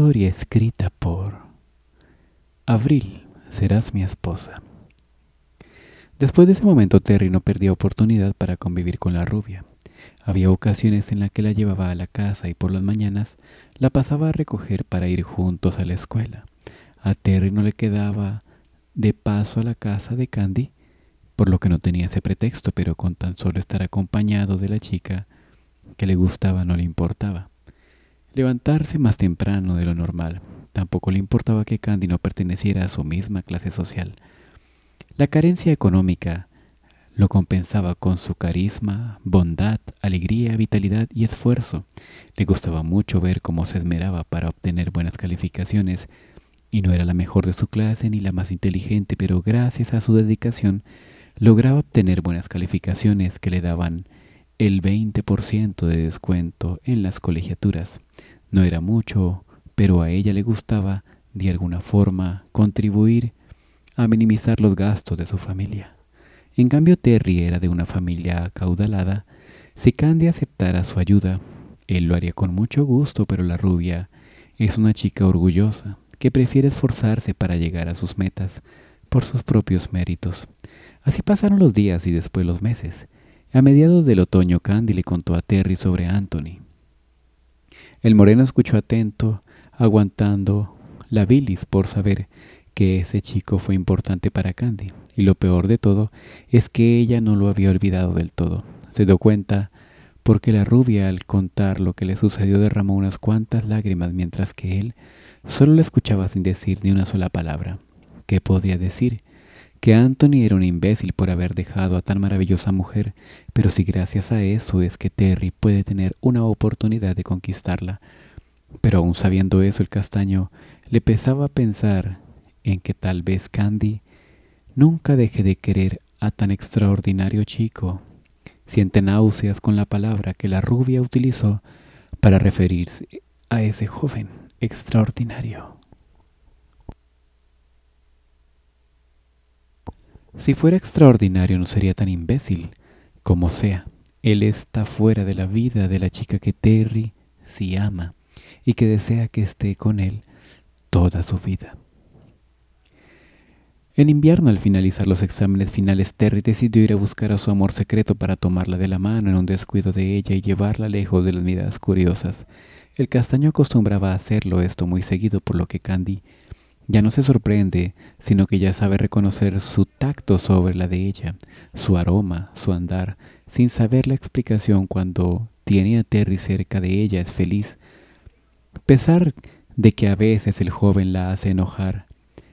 historia escrita por Abril, serás mi esposa. Después de ese momento, Terry no perdía oportunidad para convivir con la rubia. Había ocasiones en las que la llevaba a la casa y por las mañanas la pasaba a recoger para ir juntos a la escuela. A Terry no le quedaba de paso a la casa de Candy, por lo que no tenía ese pretexto, pero con tan solo estar acompañado de la chica que le gustaba no le importaba. Levantarse más temprano de lo normal. Tampoco le importaba que Candy no perteneciera a su misma clase social. La carencia económica lo compensaba con su carisma, bondad, alegría, vitalidad y esfuerzo. Le gustaba mucho ver cómo se esmeraba para obtener buenas calificaciones, y no era la mejor de su clase ni la más inteligente, pero gracias a su dedicación lograba obtener buenas calificaciones que le daban el 20% de descuento en las colegiaturas. No era mucho, pero a ella le gustaba, de alguna forma, contribuir a minimizar los gastos de su familia. En cambio, Terry era de una familia acaudalada. Si Candy aceptara su ayuda, él lo haría con mucho gusto, pero la rubia es una chica orgullosa que prefiere esforzarse para llegar a sus metas por sus propios méritos. Así pasaron los días y después los meses. A mediados del otoño, Candy le contó a Terry sobre Anthony. El moreno escuchó atento, aguantando la bilis por saber que ese chico fue importante para Candy. Y lo peor de todo es que ella no lo había olvidado del todo. Se dio cuenta porque la rubia al contar lo que le sucedió derramó unas cuantas lágrimas mientras que él solo la escuchaba sin decir ni una sola palabra. ¿Qué podría decir? que Anthony era un imbécil por haber dejado a tan maravillosa mujer, pero si gracias a eso es que Terry puede tener una oportunidad de conquistarla. Pero aún sabiendo eso, el castaño le pesaba pensar en que tal vez Candy nunca deje de querer a tan extraordinario chico. Siente náuseas con la palabra que la rubia utilizó para referirse a ese joven extraordinario. Si fuera extraordinario no sería tan imbécil. Como sea, él está fuera de la vida de la chica que Terry sí ama y que desea que esté con él toda su vida. En invierno, al finalizar los exámenes finales, Terry decidió ir a buscar a su amor secreto para tomarla de la mano en un descuido de ella y llevarla lejos de las miradas curiosas. El castaño acostumbraba a hacerlo esto muy seguido, por lo que Candy ya no se sorprende, sino que ya sabe reconocer su tacto sobre la de ella, su aroma, su andar, sin saber la explicación cuando tiene a Terry cerca de ella es feliz. Pesar de que a veces el joven la hace enojar.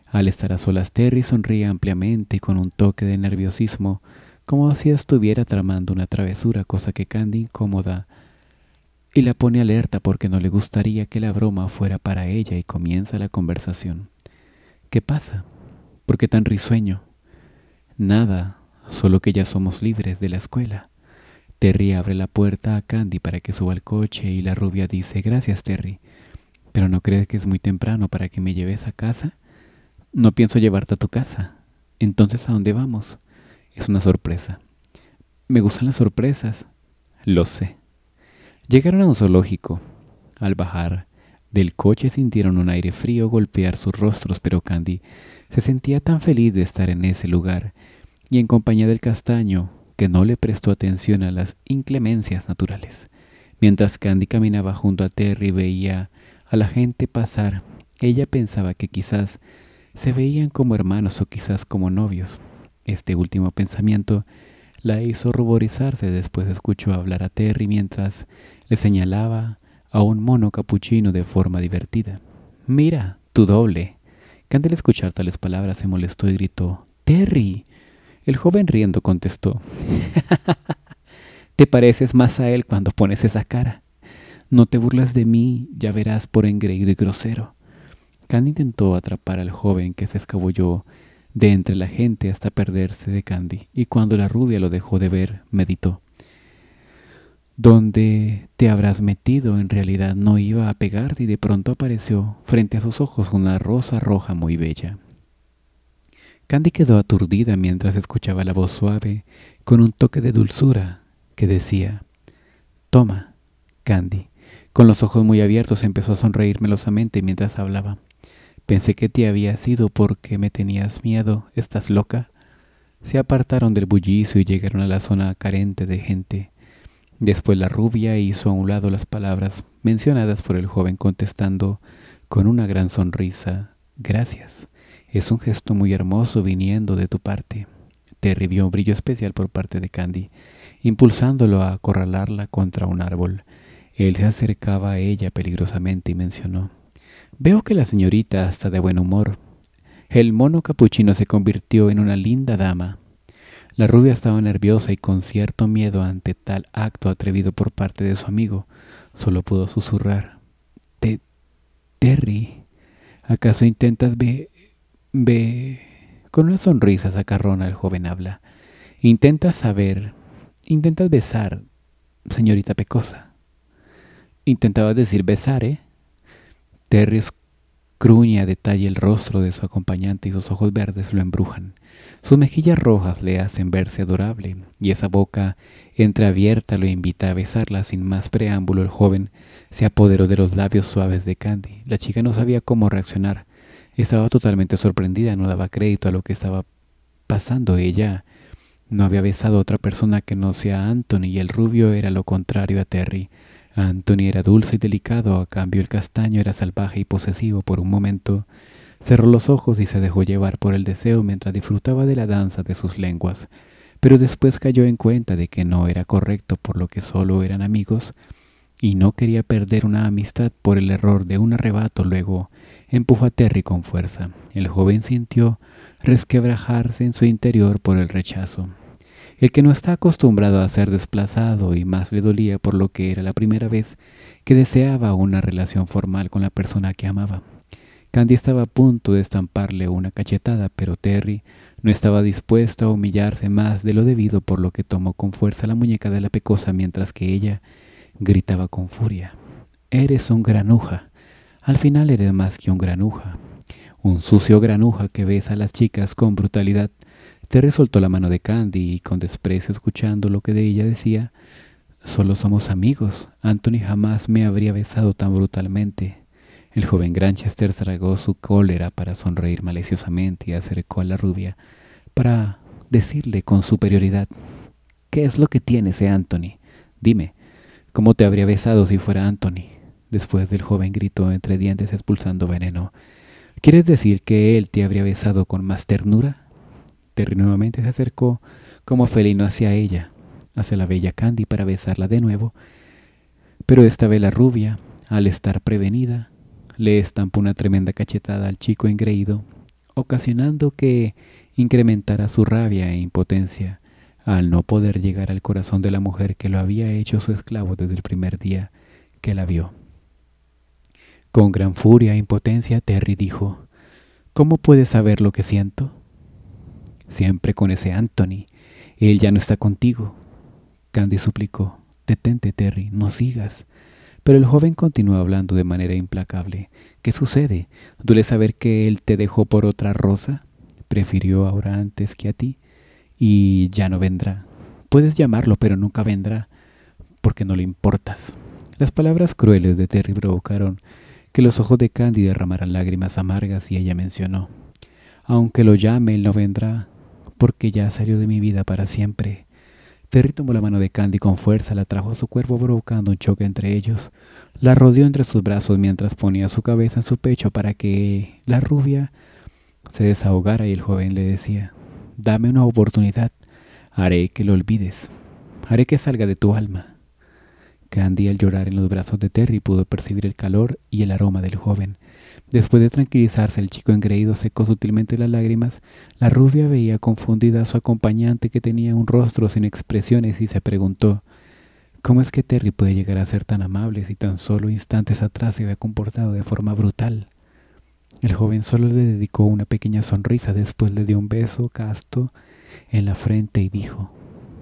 Al estar a solas, Terry sonríe ampliamente y con un toque de nerviosismo, como si estuviera tramando una travesura, cosa que Candy incomoda y la pone alerta porque no le gustaría que la broma fuera para ella y comienza la conversación. ¿Qué pasa? ¿Por qué tan risueño? Nada, solo que ya somos libres de la escuela. Terry abre la puerta a Candy para que suba al coche y la rubia dice, gracias Terry, pero ¿no crees que es muy temprano para que me lleves a casa? No pienso llevarte a tu casa. Entonces, ¿a dónde vamos? Es una sorpresa. Me gustan las sorpresas. Lo sé. Llegaron a un zoológico. Al bajar, del coche sintieron un aire frío golpear sus rostros, pero Candy se sentía tan feliz de estar en ese lugar y en compañía del castaño que no le prestó atención a las inclemencias naturales. Mientras Candy caminaba junto a Terry y veía a la gente pasar, ella pensaba que quizás se veían como hermanos o quizás como novios. Este último pensamiento la hizo ruborizarse, después escuchó hablar a Terry mientras le señalaba a un mono capuchino de forma divertida. Mira, tu doble. Candy al escuchar tales palabras se molestó y gritó, Terry. El joven riendo contestó, Te pareces más a él cuando pones esa cara. No te burlas de mí, ya verás por engreído y grosero. Candy intentó atrapar al joven que se escabulló de entre la gente hasta perderse de Candy, y cuando la rubia lo dejó de ver, meditó donde te habrás metido en realidad no iba a pegar y de pronto apareció frente a sus ojos una rosa roja muy bella. Candy quedó aturdida mientras escuchaba la voz suave, con un toque de dulzura, que decía, Toma, Candy. Con los ojos muy abiertos empezó a sonreír melosamente mientras hablaba. Pensé que te había sido porque me tenías miedo, ¿estás loca? Se apartaron del bullicio y llegaron a la zona carente de gente. Después la rubia hizo a un lado las palabras mencionadas por el joven contestando con una gran sonrisa, gracias. Es un gesto muy hermoso viniendo de tu parte. Terribió un brillo especial por parte de Candy, impulsándolo a acorralarla contra un árbol. Él se acercaba a ella peligrosamente y mencionó, Veo que la señorita está de buen humor. El mono capuchino se convirtió en una linda dama. La rubia estaba nerviosa y con cierto miedo ante tal acto atrevido por parte de su amigo. Solo pudo susurrar. Terry, ¿acaso intentas ve... ve... Con una sonrisa sacarrona el joven habla. Intentas saber... Intentas besar, señorita Pecosa. Intentabas decir besar, ¿eh? Terry escruña a detalle el rostro de su acompañante y sus ojos verdes lo embrujan. Sus mejillas rojas le hacen verse adorable, y esa boca entreabierta lo invita a besarla sin más preámbulo. El joven se apoderó de los labios suaves de Candy. La chica no sabía cómo reaccionar. Estaba totalmente sorprendida, no daba crédito a lo que estaba pasando. Ella no había besado a otra persona que no sea Anthony, y el rubio era lo contrario a Terry. Anthony era dulce y delicado, a cambio el castaño era salvaje y posesivo. Por un momento Cerró los ojos y se dejó llevar por el deseo mientras disfrutaba de la danza de sus lenguas, pero después cayó en cuenta de que no era correcto por lo que solo eran amigos, y no quería perder una amistad por el error de un arrebato. Luego empujó a Terry con fuerza. El joven sintió resquebrajarse en su interior por el rechazo. El que no está acostumbrado a ser desplazado y más le dolía por lo que era la primera vez que deseaba una relación formal con la persona que amaba. Candy estaba a punto de estamparle una cachetada, pero Terry no estaba dispuesto a humillarse más de lo debido, por lo que tomó con fuerza la muñeca de la pecosa mientras que ella gritaba con furia. Eres un granuja. Al final eres más que un granuja. Un sucio granuja que besa a las chicas con brutalidad. Terry soltó la mano de Candy y con desprecio escuchando lo que de ella decía, solo somos amigos. Anthony jamás me habría besado tan brutalmente. El joven Granchester tragó su cólera para sonreír maliciosamente y acercó a la rubia para decirle con superioridad, ¿qué es lo que tiene ese Anthony? Dime, ¿cómo te habría besado si fuera Anthony? Después del joven gritó entre dientes expulsando veneno. ¿Quieres decir que él te habría besado con más ternura? Terry nuevamente se acercó como felino hacia ella, hacia la bella Candy para besarla de nuevo, pero esta vez rubia, al estar prevenida, le estampó una tremenda cachetada al chico engreído, ocasionando que incrementara su rabia e impotencia al no poder llegar al corazón de la mujer que lo había hecho su esclavo desde el primer día que la vio. Con gran furia e impotencia, Terry dijo, ¿Cómo puedes saber lo que siento? Siempre con ese Anthony. Él ya no está contigo. Candy suplicó, detente, Terry, no sigas. Pero el joven continuó hablando de manera implacable. ¿Qué sucede? ¿Duele saber que él te dejó por otra rosa? Prefirió ahora antes que a ti. Y ya no vendrá. Puedes llamarlo, pero nunca vendrá, porque no le importas. Las palabras crueles de Terry provocaron que los ojos de Candy derramaran lágrimas amargas y ella mencionó, aunque lo llame, él no vendrá, porque ya salió de mi vida para siempre. Terry tomó la mano de Candy con fuerza, la trajo a su cuerpo provocando un choque entre ellos. La rodeó entre sus brazos mientras ponía su cabeza en su pecho para que la rubia se desahogara y el joven le decía, dame una oportunidad, haré que lo olvides, haré que salga de tu alma. Andy al llorar en los brazos de Terry pudo percibir el calor y el aroma del joven. Después de tranquilizarse, el chico engreído secó sutilmente las lágrimas. La rubia veía confundida a su acompañante que tenía un rostro sin expresiones y se preguntó ¿Cómo es que Terry puede llegar a ser tan amable si tan solo instantes atrás se había comportado de forma brutal? El joven solo le dedicó una pequeña sonrisa, después le dio un beso casto en la frente y dijo,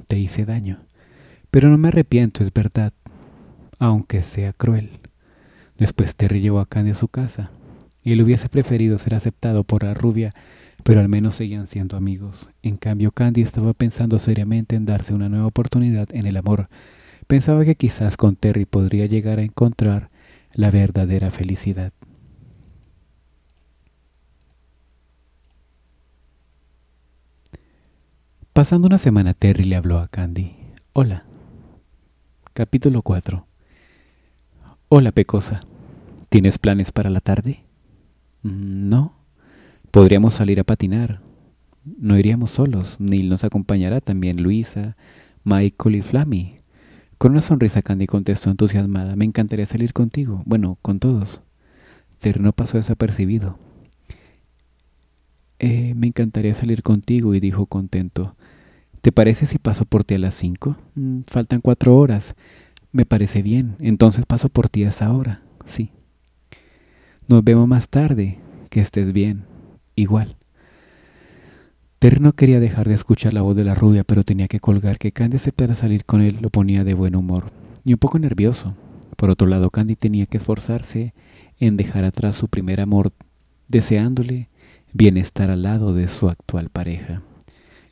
Te hice daño, pero no me arrepiento, es verdad, aunque sea cruel. Después Terry llevó a Candy a su casa. Él hubiese preferido ser aceptado por la rubia, pero al menos seguían siendo amigos. En cambio, Candy estaba pensando seriamente en darse una nueva oportunidad en el amor. Pensaba que quizás con Terry podría llegar a encontrar la verdadera felicidad. Pasando una semana, Terry le habló a Candy. Hola. Capítulo 4 Hola, Pecosa. ¿Tienes planes para la tarde? Mm, no. Podríamos salir a patinar. No iríamos solos. Neil nos acompañará también Luisa, Michael y Flammy. Con una sonrisa, Candy contestó entusiasmada. Me encantaría salir contigo. Bueno, con todos. no pasó desapercibido. Eh, me encantaría salir contigo y dijo contento. ¿Te parece si paso por ti a las cinco? Mm, faltan cuatro horas. Me parece bien, entonces paso por ti a esa hora, sí. Nos vemos más tarde, que estés bien, igual. Terry no quería dejar de escuchar la voz de la rubia, pero tenía que colgar que Candy aceptara salir con él lo ponía de buen humor y un poco nervioso. Por otro lado, Candy tenía que esforzarse en dejar atrás su primer amor, deseándole bienestar al lado de su actual pareja.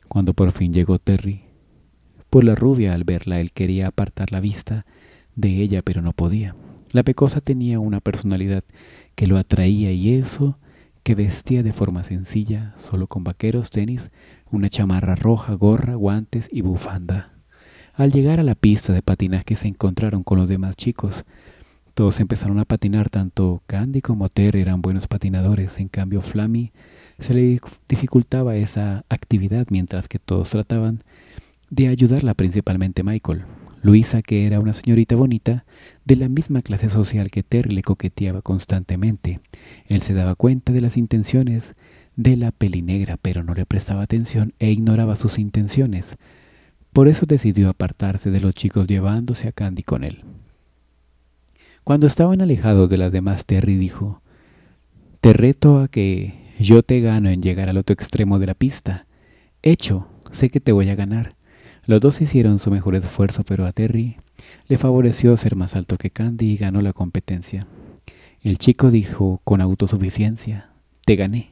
Cuando por fin llegó Terry, por pues la rubia al verla, él quería apartar la vista de ella, pero no podía. La pecosa tenía una personalidad que lo atraía y eso que vestía de forma sencilla, solo con vaqueros, tenis, una chamarra roja, gorra, guantes y bufanda. Al llegar a la pista de patinaje se encontraron con los demás chicos. Todos empezaron a patinar, tanto Candy como Ter eran buenos patinadores, en cambio Flammy se le dificultaba esa actividad mientras que todos trataban de ayudarla, principalmente Michael. Luisa, que era una señorita bonita, de la misma clase social que Terry le coqueteaba constantemente. Él se daba cuenta de las intenciones de la negra, pero no le prestaba atención e ignoraba sus intenciones. Por eso decidió apartarse de los chicos llevándose a Candy con él. Cuando estaban alejados de las demás, Terry dijo, Te reto a que yo te gano en llegar al otro extremo de la pista. Hecho, sé que te voy a ganar. Los dos hicieron su mejor esfuerzo, pero a Terry le favoreció ser más alto que Candy y ganó la competencia. El chico dijo con autosuficiencia, te gané.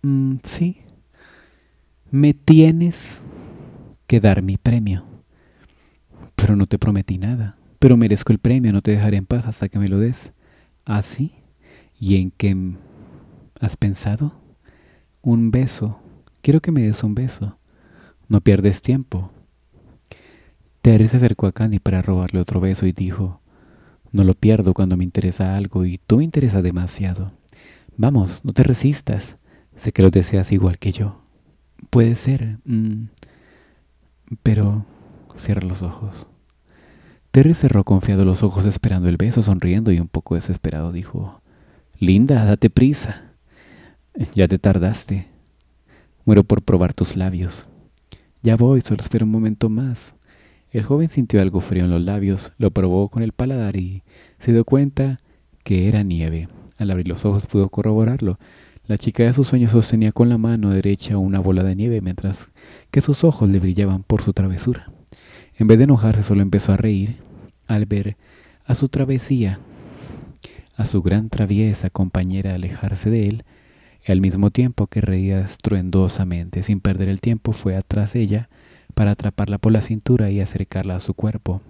Mm, sí, me tienes que dar mi premio. Pero no te prometí nada. Pero merezco el premio, no te dejaré en paz hasta que me lo des. ¿Así? ¿Ah, sí? ¿Y en qué has pensado? Un beso. Quiero que me des un beso. No pierdes tiempo. Terry se acercó a Candy para robarle otro beso y dijo, no lo pierdo cuando me interesa algo y tú me interesas demasiado. Vamos, no te resistas. Sé que lo deseas igual que yo. Puede ser. Mm, pero cierra los ojos. Terry cerró confiado los ojos esperando el beso, sonriendo y un poco desesperado dijo, Linda, date prisa. Ya te tardaste. Muero por probar tus labios. Ya voy, solo espero un momento más. El joven sintió algo frío en los labios, lo probó con el paladar y se dio cuenta que era nieve. Al abrir los ojos pudo corroborarlo. La chica de sus sueños sostenía con la mano derecha una bola de nieve mientras que sus ojos le brillaban por su travesura. En vez de enojarse solo empezó a reír al ver a su travesía, a su gran traviesa compañera alejarse de él, Y al mismo tiempo que reía estruendosamente, sin perder el tiempo fue atrás de ella, para atraparla por la cintura y acercarla a su cuerpo.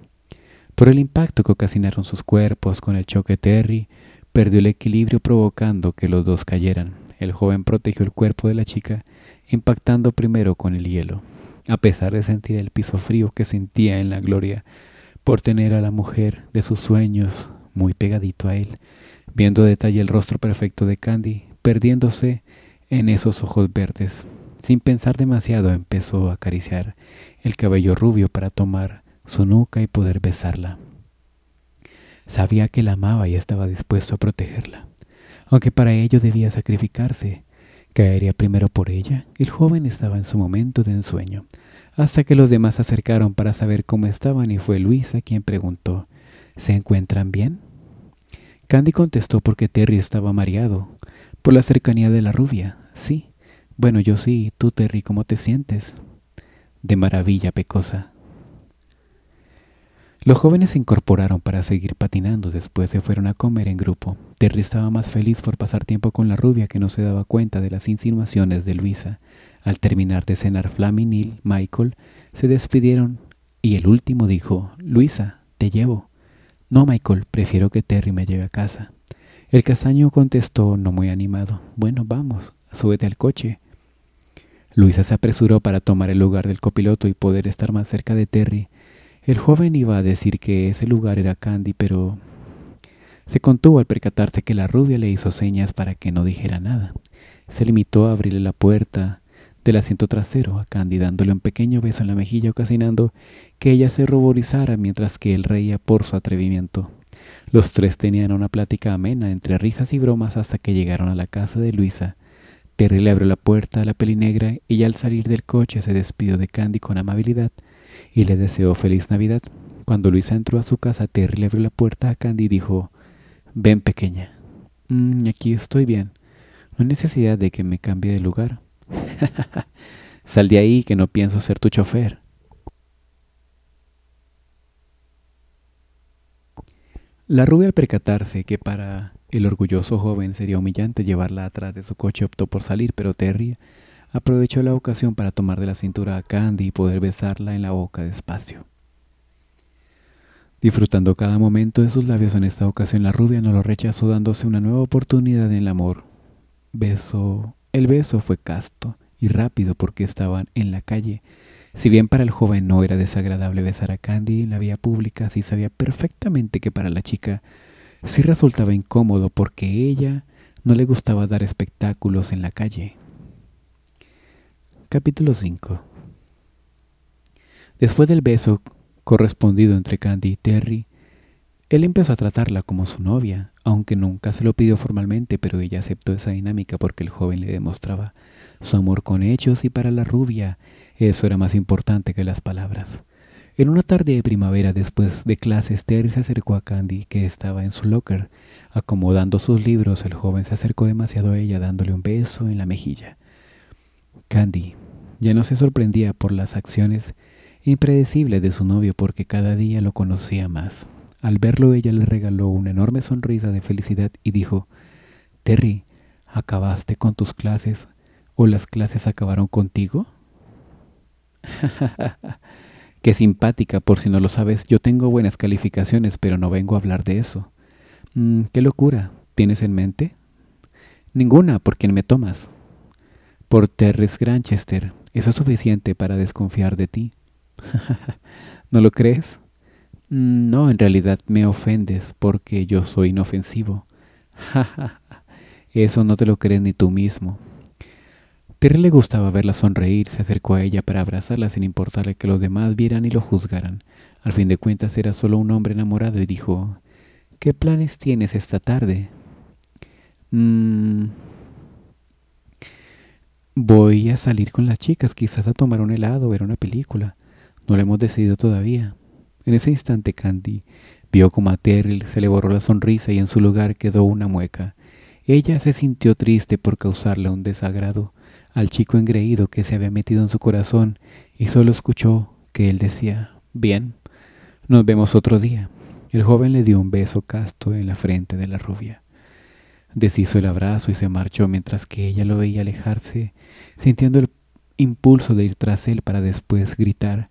Por el impacto que ocasionaron sus cuerpos con el choque, Terry perdió el equilibrio provocando que los dos cayeran. El joven protegió el cuerpo de la chica, impactando primero con el hielo. A pesar de sentir el piso frío que sentía en la gloria por tener a la mujer de sus sueños muy pegadito a él, viendo detalle el rostro perfecto de Candy, perdiéndose en esos ojos verdes. Sin pensar demasiado empezó a acariciar el cabello rubio para tomar su nuca y poder besarla. Sabía que la amaba y estaba dispuesto a protegerla, aunque para ello debía sacrificarse. Caería primero por ella. El joven estaba en su momento de ensueño, hasta que los demás se acercaron para saber cómo estaban y fue Luisa quien preguntó, ¿Se encuentran bien? Candy contestó porque Terry estaba mareado por la cercanía de la rubia. Sí, bueno, yo sí, tú Terry, ¿cómo te sientes? De maravilla pecosa. Los jóvenes se incorporaron para seguir patinando, después se fueron a comer en grupo. Terry estaba más feliz por pasar tiempo con la rubia que no se daba cuenta de las insinuaciones de Luisa. Al terminar de cenar, Flaminil, y Michael, se despidieron y el último dijo, Luisa, te llevo. No, Michael, prefiero que Terry me lleve a casa. El castaño contestó, no muy animado, bueno, vamos, súbete al coche. Luisa se apresuró para tomar el lugar del copiloto y poder estar más cerca de Terry. El joven iba a decir que ese lugar era Candy, pero se contuvo al percatarse que la rubia le hizo señas para que no dijera nada. Se limitó a abrirle la puerta del asiento trasero a Candy, dándole un pequeño beso en la mejilla, ocasionando que ella se ruborizara mientras que él reía por su atrevimiento. Los tres tenían una plática amena entre risas y bromas hasta que llegaron a la casa de Luisa, Terry le abrió la puerta a la peli negra y al salir del coche se despidió de Candy con amabilidad y le deseó feliz Navidad. Cuando Luisa entró a su casa, Terry le abrió la puerta a Candy y dijo, ven pequeña, mm, aquí estoy bien, no hay necesidad de que me cambie de lugar. Sal de ahí que no pienso ser tu chofer. La rubia al percatarse que para el orgulloso joven sería humillante llevarla atrás de su coche, optó por salir, pero Terry aprovechó la ocasión para tomar de la cintura a Candy y poder besarla en la boca despacio. Disfrutando cada momento de sus labios en esta ocasión, la rubia no lo rechazó dándose una nueva oportunidad en el amor. Beso. El beso fue casto y rápido porque estaban en la calle. Si bien para el joven no era desagradable besar a Candy en la vía pública, sí sabía perfectamente que para la chica Sí resultaba incómodo porque ella no le gustaba dar espectáculos en la calle. Capítulo 5 Después del beso correspondido entre Candy y Terry, él empezó a tratarla como su novia, aunque nunca se lo pidió formalmente, pero ella aceptó esa dinámica porque el joven le demostraba su amor con hechos y para la rubia eso era más importante que las palabras. En una tarde de primavera después de clases, Terry se acercó a Candy, que estaba en su locker. Acomodando sus libros, el joven se acercó demasiado a ella, dándole un beso en la mejilla. Candy ya no se sorprendía por las acciones impredecibles de su novio porque cada día lo conocía más. Al verlo ella le regaló una enorme sonrisa de felicidad y dijo, Terry, ¿acabaste con tus clases o las clases acabaron contigo? Qué simpática, por si no lo sabes, yo tengo buenas calificaciones, pero no vengo a hablar de eso. Mm, qué locura, ¿tienes en mente? Ninguna, ¿por quién me tomas? Por Terrence Granchester, eso es suficiente para desconfiar de ti. ¿No lo crees? Mm, no, en realidad me ofendes porque yo soy inofensivo. eso no te lo crees ni tú mismo. Terry le gustaba verla sonreír, se acercó a ella para abrazarla sin importarle que los demás vieran y lo juzgaran. Al fin de cuentas era solo un hombre enamorado y dijo, ¿Qué planes tienes esta tarde? Mm, voy a salir con las chicas, quizás a tomar un helado o ver una película. No lo hemos decidido todavía. En ese instante Candy vio como a Terry se le borró la sonrisa y en su lugar quedó una mueca. Ella se sintió triste por causarle un desagrado, al chico engreído que se había metido en su corazón y solo escuchó que él decía, bien, nos vemos otro día. El joven le dio un beso casto en la frente de la rubia. Deshizo el abrazo y se marchó mientras que ella lo veía alejarse, sintiendo el impulso de ir tras él para después gritar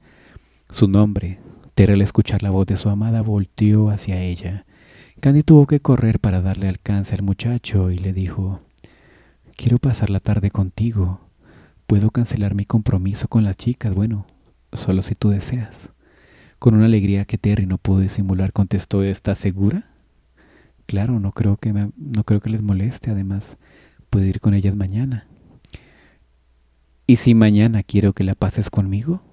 su nombre. Terra al escuchar la voz de su amada volteó hacia ella. Candy tuvo que correr para darle alcance al muchacho y le dijo Quiero pasar la tarde contigo. Puedo cancelar mi compromiso con las chicas, bueno, solo si tú deseas. Con una alegría que Terry no pudo disimular, contestó, ¿estás segura? Claro, no creo que, no creo que les moleste, además, puedo ir con ellas mañana. ¿Y si mañana quiero que la pases conmigo?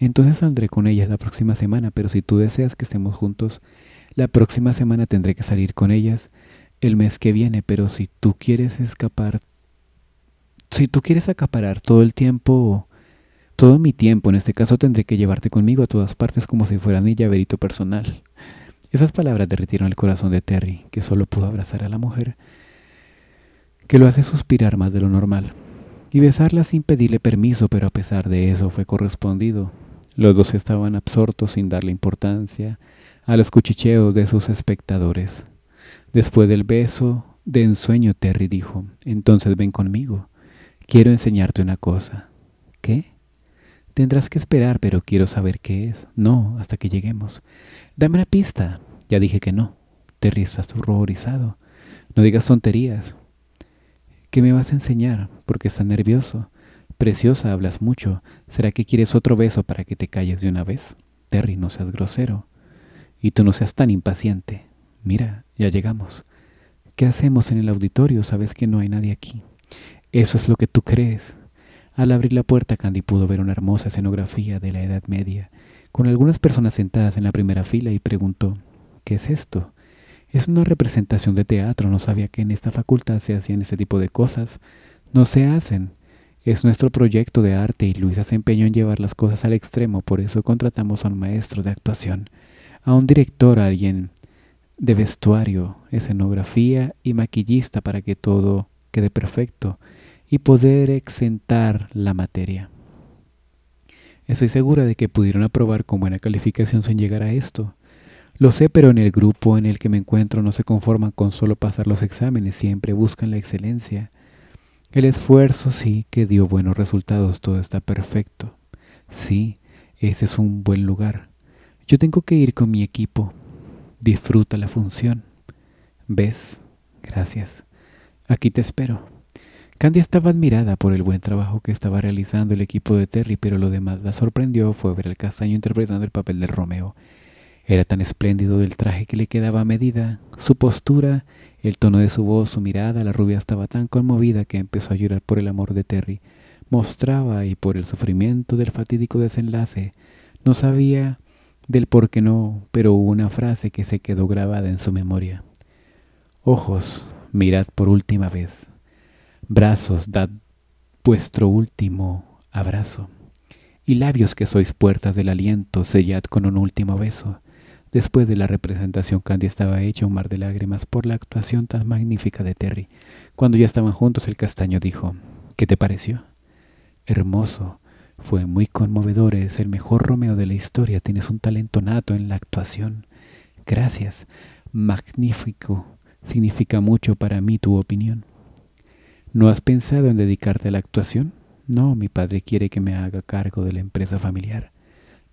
Entonces saldré con ellas la próxima semana, pero si tú deseas que estemos juntos, la próxima semana tendré que salir con ellas el mes que viene, pero si tú quieres escapar, si tú quieres acaparar todo el tiempo, todo mi tiempo, en este caso tendré que llevarte conmigo a todas partes como si fuera mi llaverito personal. Esas palabras derretieron el corazón de Terry, que solo pudo abrazar a la mujer, que lo hace suspirar más de lo normal, y besarla sin pedirle permiso, pero a pesar de eso fue correspondido. Los dos estaban absortos sin darle importancia a los cuchicheos de sus espectadores. Después del beso de ensueño, Terry dijo, entonces ven conmigo. Quiero enseñarte una cosa. ¿Qué? Tendrás que esperar, pero quiero saber qué es. No, hasta que lleguemos. Dame una pista. Ya dije que no. Terry está horrorizado. No digas tonterías. ¿Qué me vas a enseñar? Porque estás nervioso. Preciosa, hablas mucho. ¿Será que quieres otro beso para que te calles de una vez? Terry, no seas grosero. Y tú no seas tan impaciente. Mira, ya llegamos. ¿Qué hacemos en el auditorio? Sabes que no hay nadie aquí. Eso es lo que tú crees. Al abrir la puerta, Candy pudo ver una hermosa escenografía de la Edad Media, con algunas personas sentadas en la primera fila y preguntó, ¿qué es esto? Es una representación de teatro, no sabía que en esta facultad se hacían ese tipo de cosas. No se hacen. Es nuestro proyecto de arte y Luisa se empeñó en llevar las cosas al extremo, por eso contratamos a un maestro de actuación, a un director, a alguien de vestuario, escenografía y maquillista para que todo quede perfecto y poder exentar la materia. Estoy segura de que pudieron aprobar con buena calificación sin llegar a esto. Lo sé, pero en el grupo en el que me encuentro no se conforman con solo pasar los exámenes, siempre buscan la excelencia. El esfuerzo sí que dio buenos resultados, todo está perfecto. Sí, ese es un buen lugar. Yo tengo que ir con mi equipo, Disfruta la función. ¿Ves? Gracias. Aquí te espero. Candy estaba admirada por el buen trabajo que estaba realizando el equipo de Terry, pero lo demás la sorprendió fue ver al castaño interpretando el papel de Romeo. Era tan espléndido el traje que le quedaba a medida, su postura, el tono de su voz, su mirada, la rubia estaba tan conmovida que empezó a llorar por el amor de Terry. Mostraba y por el sufrimiento del fatídico desenlace, no sabía del por qué no, pero hubo una frase que se quedó grabada en su memoria. Ojos, mirad por última vez. Brazos, dad vuestro último abrazo. Y labios que sois puertas del aliento, sellad con un último beso. Después de la representación, Candy estaba hecho un mar de lágrimas por la actuación tan magnífica de Terry. Cuando ya estaban juntos, el castaño dijo, ¿Qué te pareció? Hermoso, fue muy conmovedor, es el mejor Romeo de la historia, tienes un talento nato en la actuación. Gracias, magnífico, significa mucho para mí tu opinión. ¿No has pensado en dedicarte a la actuación? No, mi padre quiere que me haga cargo de la empresa familiar.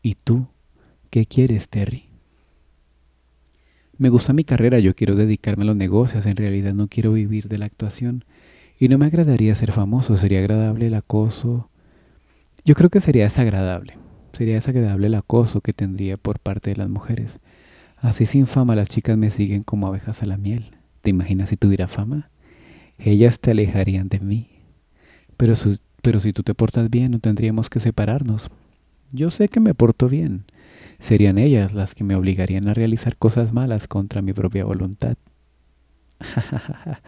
¿Y tú? ¿Qué quieres, Terry? Me gusta mi carrera, yo quiero dedicarme a los negocios, en realidad no quiero vivir de la actuación. Y no me agradaría ser famoso, sería agradable el acoso yo creo que sería desagradable, sería desagradable el acoso que tendría por parte de las mujeres. Así sin fama las chicas me siguen como abejas a la miel. ¿Te imaginas si tuviera fama? Ellas te alejarían de mí. Pero, pero si tú te portas bien, no tendríamos que separarnos. Yo sé que me porto bien. Serían ellas las que me obligarían a realizar cosas malas contra mi propia voluntad.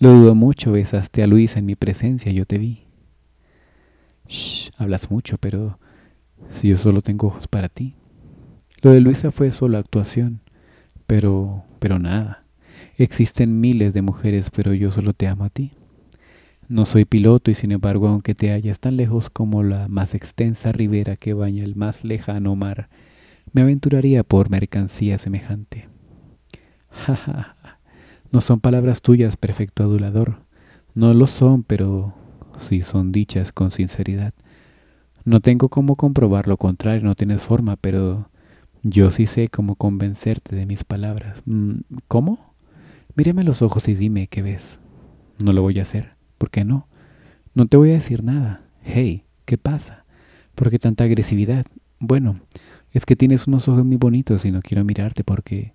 Lo dudo mucho, besaste a Luisa en mi presencia, yo te vi. Shh, hablas mucho, pero si yo solo tengo ojos para ti. Lo de Luisa fue solo actuación, pero, pero nada. Existen miles de mujeres, pero yo solo te amo a ti. No soy piloto y sin embargo, aunque te hallas tan lejos como la más extensa ribera que baña el más lejano mar, me aventuraría por mercancía semejante. Ja, ja. no son palabras tuyas, perfecto adulador. No lo son, pero si son dichas con sinceridad. No tengo cómo comprobar lo contrario, no tienes forma, pero yo sí sé cómo convencerte de mis palabras. Mm, ¿Cómo? Mírame los ojos y dime qué ves. No lo voy a hacer. ¿Por qué no? No te voy a decir nada. Hey, ¿qué pasa? ¿Por qué tanta agresividad? Bueno, es que tienes unos ojos muy bonitos y no quiero mirarte porque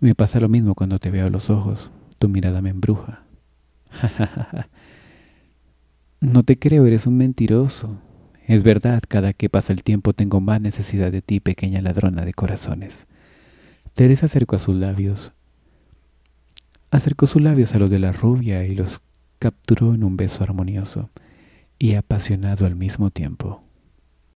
me pasa lo mismo cuando te veo los ojos. Tu mirada me embruja. No te creo, eres un mentiroso. Es verdad, cada que pasa el tiempo tengo más necesidad de ti, pequeña ladrona de corazones. Teresa acercó a sus labios. Acercó sus labios a los de la rubia y los capturó en un beso armonioso y apasionado al mismo tiempo.